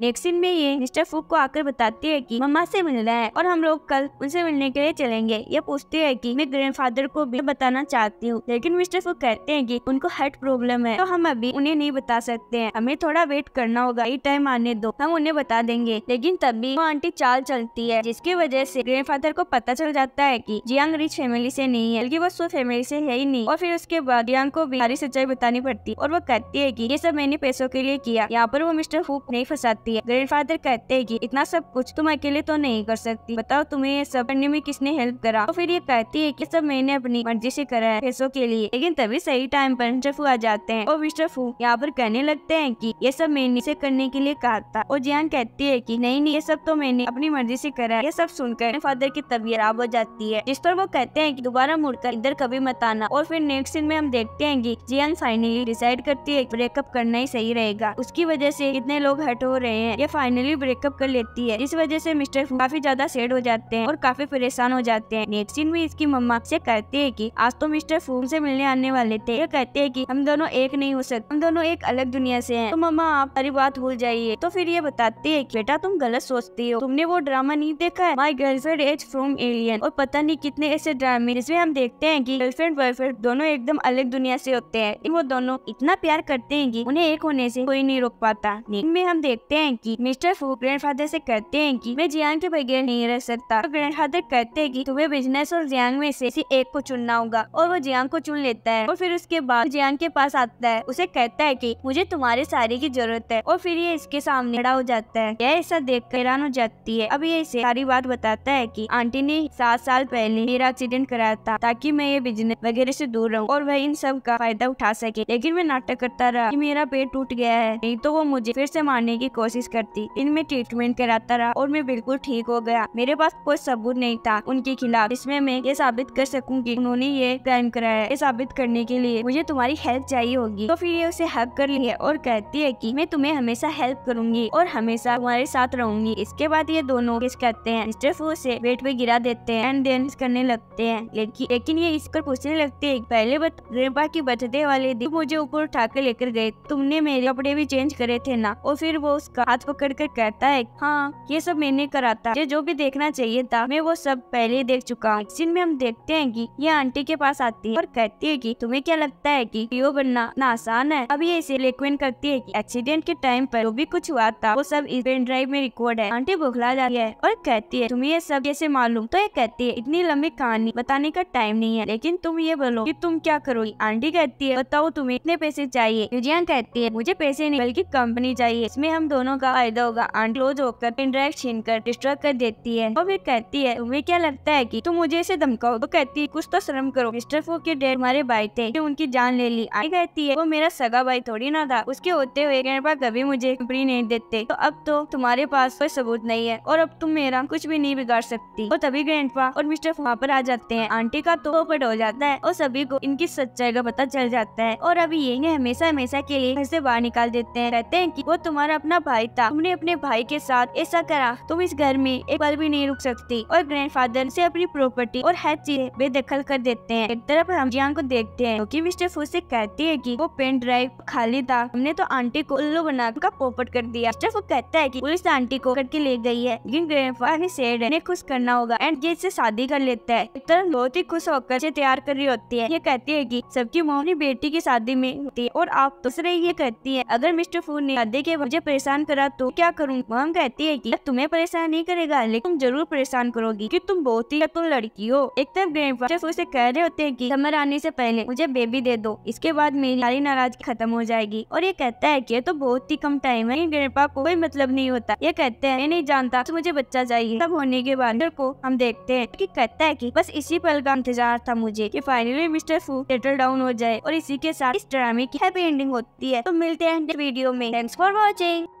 next में ये mister फूक को आकर बताती है कि मम्मा से मिलना है और हम लोग कल उनसे मिलने के लिए चलेंगे ये पूछती है कि मैं ग्रैंडफादर को भी बताना चाहती हूँ लेकिन मिस्टर फूक कहते हैं कि उनको हार्ट प्रॉब्लम है तो हम अभी उन्हें नहीं बता सकते हैं हमें थोड़ा वेट करना होगा ये टाइम आने दो हम उन्हें बता देंगे लेकिन तभी वो आंटी चाल चलती है जिसकी वजह से ग्रैंडफादर को पता चल जाता है की जियांग रिच फैमिली से नहीं है बल्कि वो सो फैमिली से है ही नहीं और फिर उसके बाद जियांग को भी सारी सच्चाई बतानी पड़ती और वो कहती है की ये सब मैंने पैसों के लिए किया यहाँ पर वो मिस्टर फूक नहीं फंसाती सकती है ग्रैंडफादर कहते हैं कि इतना सब कुछ तुम अकेले तो नहीं कर सकती बताओ तुम्हें ये सब करने में किसने हेल्प करा तो फिर ये कहती है कि सब मैंने अपनी मर्जी से करा है पैसों के लिए लेकिन तभी सही टाइम पर मिस्टर आ जाते हैं और मिस्टर फू यहाँ पर कहने लगते हैं कि ये सब मैंने से करने के लिए कहा था और जियान कहती है कि नहीं नहीं ये सब तो मैंने अपनी मर्जी से करा है ये सब सुनकर फादर की तबीयत खराब हो जाती है जिस पर वो कहते हैं कि दोबारा मुड़कर इधर कभी मत आना और फिर नेक्स्ट दिन में हम देखते हैं कि जियान फाइनली डिसाइड करती है ब्रेकअप करना ही सही रहेगा उसकी वजह से इतने लोग हट हो रहे रहे हैं ये फाइनली ब्रेकअप कर लेती है इस वजह से मिस्टर फू काफी ज्यादा सेड हो जाते हैं और काफी परेशान हो जाते हैं नेक्सिन भी इसकी मम्मा से कहते हैं कि आज तो मिस्टर फू से मिलने आने वाले थे ये कहते हैं कि हम दोनों एक नहीं हो सकते हम दोनों एक अलग दुनिया से हैं तो मम्मा आप सारी बात भूल जाइए तो फिर ये बताते है बेटा तुम गलत सोचती हो तुमने वो ड्रामा नहीं देखा है my girlfriend is from alien और पता नहीं कितने ऐसे ड्रामे जिसमें हम देखते हैं की गर्लफ्रेंड बॉयफ्रेंड दोनों एकदम अलग दुनिया से होते हैं वो दोनों इतना प्यार करते हैं की उन्हें एक होने से कोई नहीं रोक पाता में हम देखते हैं हैं कि मिस्टर फू ग्रैंडफादर से कहते हैं कि मैं जियांग के बगैर नहीं रह सकता तो ग्रैंडफादर कहते हैं कि तुम्हें बिजनेस और जियांग में से एक को चुनना होगा और वो जियांग को चुन लेता है और फिर उसके बाद जियांग के पास आता है उसे कहता है की मुझे तुम्हारे सारे की जरूरत है और फिर ये इसके सामने खड़ा हो जाता है यह ऐसा देख कर हैरान हो जाती है अब ये इसे सारी बात बताता है की आंटी ने सात साल पहले मेरा एक्सीडेंट कराया था ताकि मैं ये बिजनेस वगैरह ऐसी दूर रहूँ और वह इन सब का फायदा उठा सके लेकिन मैं नाटक करता रहा कि मेरा पेट टूट गया है नहीं तो वो मुझे फिर से मारने की कोशिश कोशिश करती इनमें ट्रीटमेंट कराता रहा और मैं बिल्कुल ठीक हो गया मेरे पास कोई सबूत नहीं था उनके खिलाफ इसमें मैं ये साबित कर सकूँ की उन्होंने ये क्राइम कराया ये साबित करने के लिए मुझे तुम्हारी हेल्प चाहिए होगी तो फिर ये उसे हक कर है और कहती है की मैं तुम्हें हमेशा हेल्प करूंगी और हमेशा तुम्हारे साथ रहूंगी इसके बाद ये दोनों किस करते हैं मिस्टर फू से पे गिरा देते हैं एंड देन करने लगते हैं लेकिन लेकिन ये इस पर पूछने लगते है पहले रेबा की बर्थडे वाले दिन मुझे ऊपर उठा कर लेकर गए तुमने मेरे कपड़े भी चेंज करे थे ना और फिर वो उसका हाथ पकड़ कर कहता है हाँ ये सब मैंने करा था जो भी देखना चाहिए था मैं वो सब पहले देख चुका हूँ सीन में हम देखते हैं कि ये आंटी के पास आती है और कहती है कि तुम्हें क्या लगता है कि यो बनना ना आसान है अब ये इसे लेकिन करती है कि एक्सीडेंट के टाइम पर जो भी कुछ हुआ था वो सब इस पेन ड्राइव में रिकॉर्ड है आंटी बुखला रही है और कहती है तुम्हें ये सब कैसे मालूम तो ये कहती है इतनी लंबी कहानी बताने का टाइम नहीं है लेकिन तुम ये बोलो की तुम क्या करोगी आंटी कहती है बताओ तुम्हें इतने पैसे चाहिए कहती है मुझे पैसे नहीं बल्कि कंपनी चाहिए इसमें हम दोनों दोनों का फायदा होगा आंटी क्लोज होकर ड्राइव छीन कर डिस्ट्रॉय कर देती है और भी कहती है तुम्हें क्या लगता है की तुम मुझे इसे धमकाओ तो कहती है कुछ तो शर्म करो मिस्टर फो के डेड हमारे भाई थे उनकी जान ले ली आई कहती है वो मेरा सगा भाई थोड़ी ना था उसके होते हुए कभी मुझे कंपनी नहीं देते तो अब तो तुम्हारे पास कोई सबूत नहीं है और अब तुम मेरा कुछ भी नहीं बिगाड़ सकती तो और तभी ग्रैंडपा और मिस्टर वहाँ पर आ जाते हैं आंटी का तो पट हो जाता है और सभी को इनकी सच्चाई का पता चल जाता है और अभी ये हमेशा हमेशा के लिए घर से बाहर निकाल देते हैं कहते हैं कि वो तुम्हारा अपना भाई था तुमने अपने भाई के साथ ऐसा करा तुम तो इस घर में एक पल भी नहीं रुक सकती और ग्रैंडफादर से अपनी प्रॉपर्टी और हर चीज बेदखल कर देते हैं एक तरफ हम जियांग को देखते हैं क्योंकि मिस्टर फूसिक कहती है कि वो पेन ड्राइव खाली था हमने तो आंटी को उल्लू बना उनका पोपट कर दिया मिस्टर फूक कहता है की पुलिस आंटी तो को करके ले गई है लेकिन ग्रैंडफादर सेड है खुश करना होगा एंड ये इससे शादी कर लेता है एक तरफ बहुत ही खुश होकर से तैयार कर रही होती है ये कहती है की सबकी मोहनी अपनी बेटी की शादी में होती है और आप दूसरे ये कहती है अगर मिस्टर फूड ने शादी के मुझे परेशान कर करा तो क्या करूँ वह कहती है कि तुम्हें परेशान नहीं करेगा लेकिन तुम जरूर परेशान करोगी की तुम बहुत ही तुम लड़की हो एक तरफ फादर उसे कह रहे होते हैं की समर आने से पहले मुझे बेबी दे दो इसके बाद मेरी सारी नाराजगी खत्म हो जाएगी और ये कहता है की तो बहुत ही कम टाइम है ग्रैंडपा को कोई मतलब नहीं होता ये कहते हैं मैं नहीं जानता तो मुझे बच्चा चाहिए तब होने के बाद को हम देखते हैं की कहता है की बस इसी पल का इंतजार था मुझे की finally mister Fu settle down हो जाए और इसी के साथ इस ड्रामे की हैप्पी एंडिंग होती है तो मिलते हैं वीडियो में थैंक्स फॉर वॉचिंग